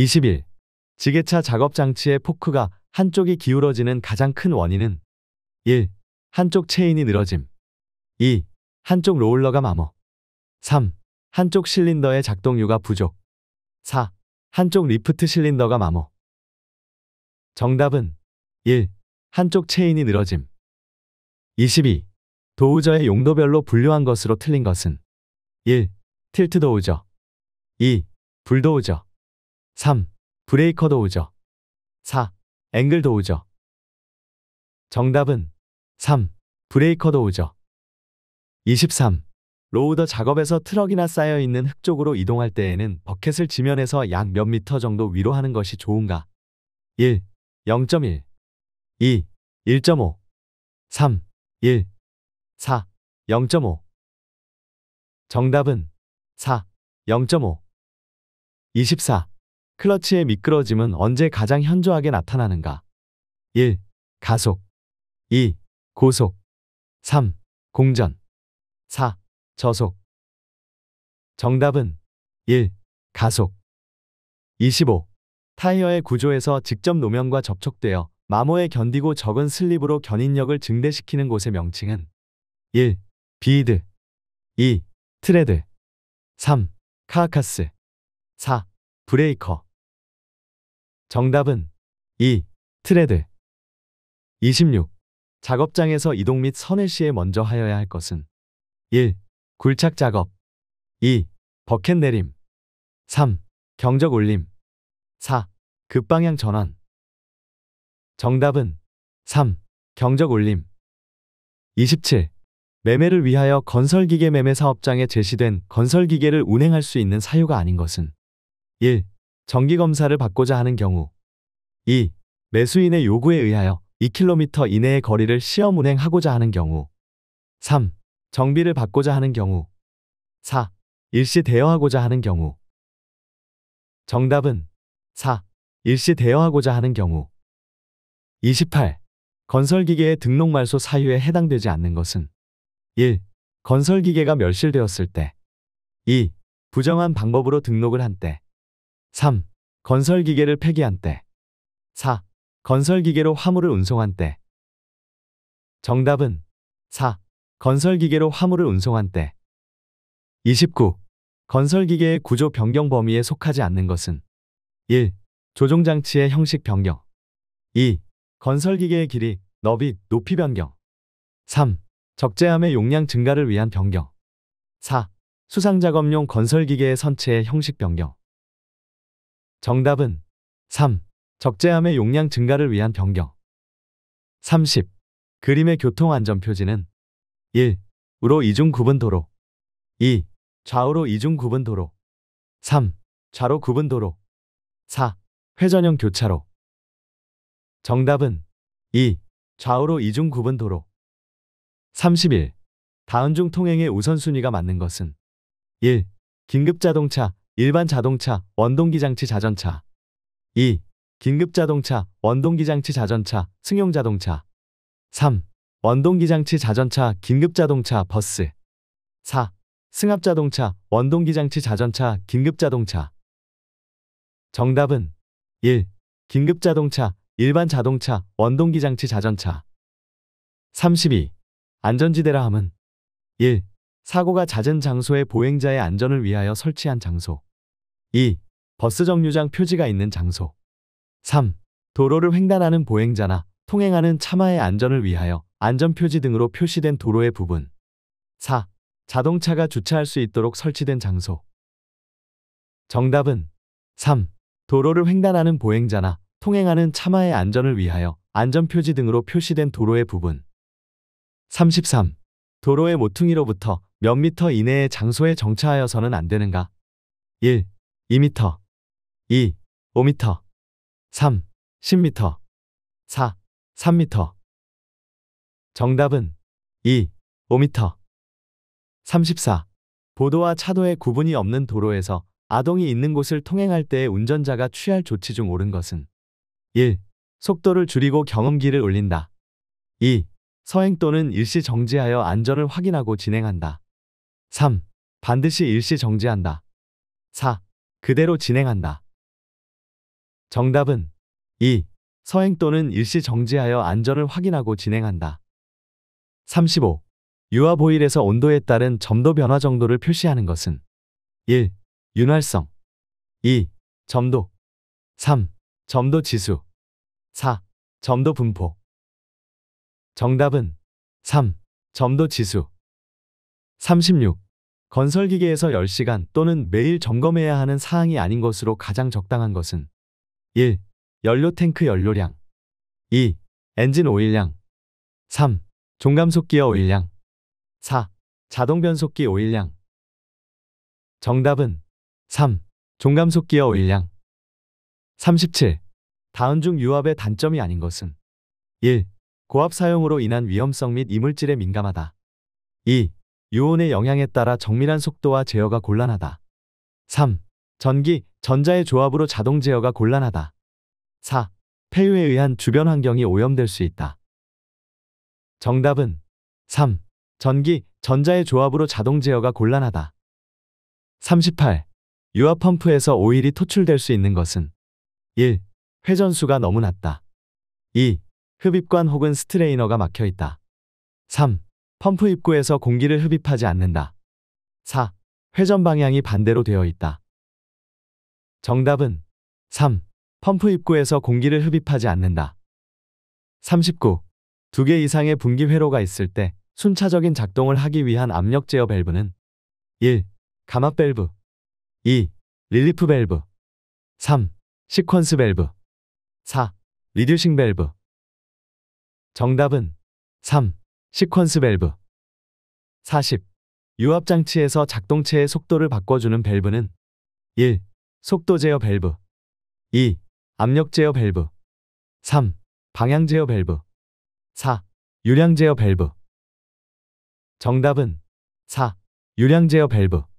21. 지게차 작업 장치의 포크가 한쪽이 기울어지는 가장 큰 원인은 1. 한쪽 체인이 늘어짐 2. 한쪽 로울러가 마모 3. 한쪽 실린더의 작동률가 부족 4. 한쪽 리프트 실린더가 마모 정답은 1. 한쪽 체인이 늘어짐 22. 도우저의 용도별로 분류한 것으로 틀린 것은 1. 틸트 도우저 2. 불도우저 3. 브레이커 도우저 4. 앵글 도우저 정답은 3. 브레이커 도우저 23. 로우더 작업에서 트럭이나 쌓여있는 흙 쪽으로 이동할 때에는 버켓을 지면에서 약 몇 미터 정도 위로 하는 것이 좋은가? 1. 0.1 2. 1.5 3. 1 4. 0.5 정답은 4. 0.5 24. 클러치의 미끄러짐은 언제 가장 현저하게 나타나는가? 1. 가속 2. 고속 3. 공전 4. 저속 정답은 1. 가속 25. 타이어의 구조에서 직접 노면과 접촉되어 마모에 견디고 적은 슬립으로 견인력을 증대시키는 곳의 명칭은 1. 비드 2. 트레드 3. 카카스 4. 브레이커 정답은 2. 트레드 26. 작업장에서 이동 및선회 시에 먼저 하여야 할 것은 1. 굴착 작업 2. 버켓 내림 3. 경적 올림 4. 급방향 전환 정답은 3. 경적 올림 27. 매매를 위하여 건설기계 매매 사업장에 제시된 건설기계를 운행할 수 있는 사유가 아닌 것은 1. 정기검사를 받고자 하는 경우 2. 매수인의 요구에 의하여 2km 이내의 거리를 시험 운행하고자 하는 경우 3. 정비를 받고자 하는 경우 4. 일시 대여하고자 하는 경우 정답은 4. 일시 대여하고자 하는 경우 28. 건설기계의 등록말소 사유에 해당되지 않는 것은 1. 건설기계가 멸실되었을 때 2. 부정한 방법으로 등록을 한때 3. 건설기계를 폐기한 때 4. 건설기계로 화물을 운송한 때 정답은 4. 건설기계로 화물을 운송한 때 29. 건설기계의 구조 변경 범위에 속하지 않는 것은 1. 조종장치의 형식 변경 2. 건설기계의 길이, 너비, 높이 변경 3. 적재함의 용량 증가를 위한 변경 4. 수상작업용 건설기계의 선체의 형식 변경 정답은 3. 적재함의 용량 증가를 위한 변경 30. 그림의 교통안전표지는 1. 우로 이중 구분 도로 2. 좌우로 이중 구분 도로 3. 좌로 구분 도로 4. 회전형 교차로 정답은 2. 좌우로 이중 구분 도로 31. 다음 중 통행의 우선순위가 맞는 것은 1. 긴급자동차 일반 자동차, 원동기장치 자전차 2. 긴급자동차, 원동기장치 자전차, 승용자동차 3. 원동기장치 자전차, 긴급자동차, 버스 4. 승합자동차, 원동기장치 자전차, 긴급자동차 정답은 1. 긴급자동차, 일반 자동차, 원동기장치 자전차 32. 안전지대라 함은 1. 사고가 잦은 장소에 보행자의 안전을 위하여 설치한 장소. 2. 버스 정류장 표지가 있는 장소. 3. 도로를 횡단하는 보행자나 통행하는 차마의 안전을 위하여 안전표지 등으로 표시된 도로의 부분. 4. 자동차가 주차할 수 있도록 설치된 장소. 정답은 3. 도로를 횡단하는 보행자나 통행하는 차마의 안전을 위하여 안전표지 등으로 표시된 도로의 부분. 33. 도로의 모퉁이로부터 몇 미터 이내의 장소에 정차하여서는 안 되는가? 1. 2미터 2. 5미터 3. 10미터 4. 3미터 정답은 2. 5미터 34. 보도와 차도의 구분이 없는 도로에서 아동이 있는 곳을 통행할 때의 운전자가 취할 조치 중 옳은 것은 1. 속도를 줄이고 경험기를 올린다. 2. 서행 또는 일시 정지하여 안전을 확인하고 진행한다. 3. 반드시 일시 정지한다. 4. 그대로 진행한다. 정답은 2. 서행 또는 일시 정지하여 안전을 확인하고 진행한다. 35. 유아보일에서 온도에 따른 점도 변화 정도를 표시하는 것은 1. 윤활성 2. 점도 3. 점도 지수 4. 점도 분포 정답은 3. 점도 지수 36. 건설기계에서 10시간 또는 매일 점검해야 하는 사항이 아닌 것으로 가장 적당한 것은 1. 연료탱크 연료량 2. 엔진 오일량 3. 종감속기어 오일량 4. 자동변속기 오일량 정답은 3. 종감속기어 오일량 37. 다운 중 유압의 단점이 아닌 것은 1. 고압 사용으로 인한 위험성 및 이물질에 민감하다 2. 요온의 영향에 따라 정밀한 속도와 제어가 곤란하다. 3. 전기, 전자의 조합으로 자동 제어가 곤란하다. 4. 폐유에 의한 주변 환경이 오염될 수 있다. 정답은 3. 전기, 전자의 조합으로 자동 제어가 곤란하다. 38. 유압 펌프에서 오일이 토출될 수 있는 것은 1. 회전수가 너무 낮다. 2. 흡입관 혹은 스트레이너가 막혀 있다. 3. 펌프 입구에서 공기를 흡입하지 않는다. 4. 회전 방향이 반대로 되어 있다. 정답은 3. 펌프 입구에서 공기를 흡입하지 않는다. 39. 두 개 이상의 분기 회로가 있을 때 순차적인 작동을 하기 위한 압력 제어 밸브는 1. 감압 밸브 2. 릴리프 밸브 3. 시퀀스 밸브 4. 리듀싱 밸브 정답은 3. 시퀀스 밸브 40. 유압장치에서 작동체의 속도를 바꿔주는 밸브는 1. 속도 제어 밸브 2. 압력 제어 밸브 3. 방향 제어 밸브 4. 유량 제어 밸브 정답은 4. 유량 제어 밸브